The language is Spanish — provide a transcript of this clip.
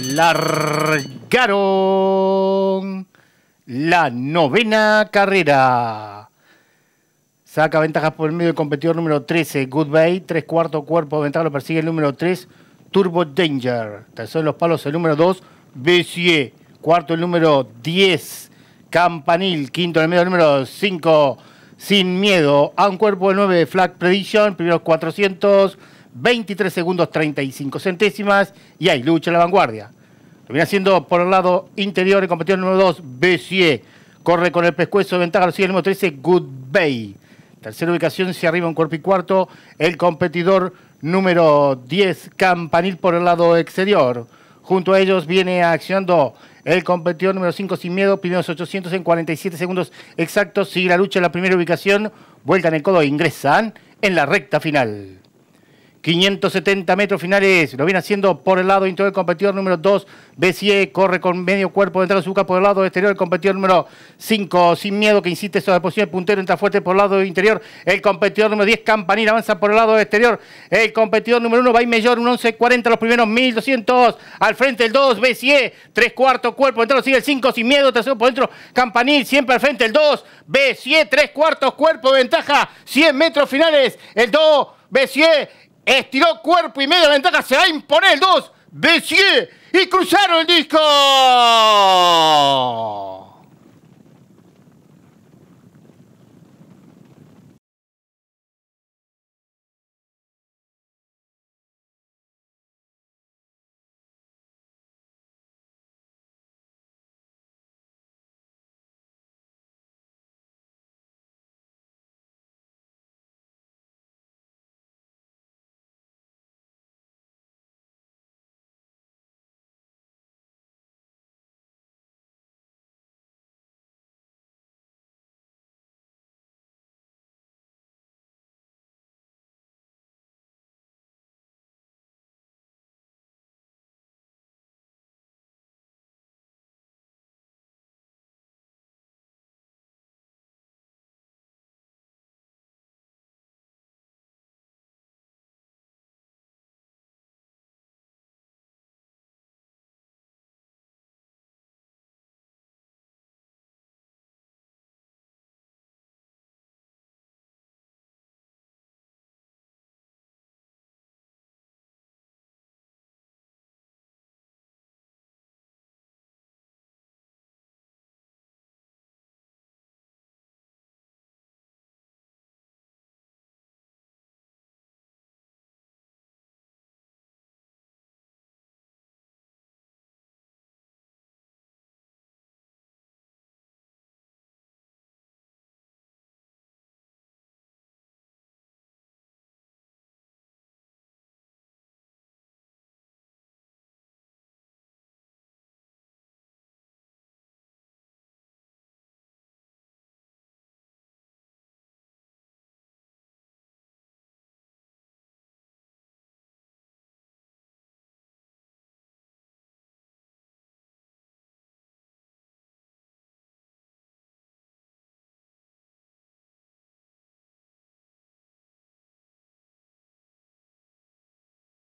largaron la novena carrera. Saca ventajas por el medio del competidor número 13, Bay. Tres cuartos cuerpo de ventaja lo persigue el número 3, Turbo Danger. Tercero en los palos el número 2, Bessier. Cuarto el número 10, Campanil. Quinto en el medio el número 5, Sin Miedo. A un cuerpo de 9, Flag Prediction. Primeros 400. 23 segundos 35 centésimas y ahí lucha la vanguardia. Termina siendo por el lado interior el competidor número 2, Bessier. Corre con el pescuezo ventaja, lo sigue el número 13, Good Bay. Tercera ubicación, se arriba un cuerpo y cuarto, el competidor número 10, Campanil por el lado exterior. Junto a ellos viene accionando el competidor número 5 sin miedo, primeros 800 en 47 segundos exactos, sigue la lucha en la primera ubicación, vuelta en el codo, e ingresan en la recta final. 570 metros finales, lo viene haciendo por el lado interior El competidor número 2, Bessie corre con medio cuerpo dentro de su por el lado exterior, el competidor número 5, sin miedo que insiste sobre la posición del puntero, entra fuerte por el lado interior, el competidor número 10, Campanil avanza por el lado exterior, el competidor número 1, mejor un 11-40, los primeros 1200, al frente el 2, Bessie, Tres cuartos cuerpo dentro, sigue el 5, sin miedo, tercero por dentro, Campanil, siempre al frente el 2, Bessie, Tres cuartos cuerpo, ventaja, 100 metros finales, el 2, Bessie, Estiró cuerpo y medio la ventaja, se va a imponer el 2. y cruzaron el disco.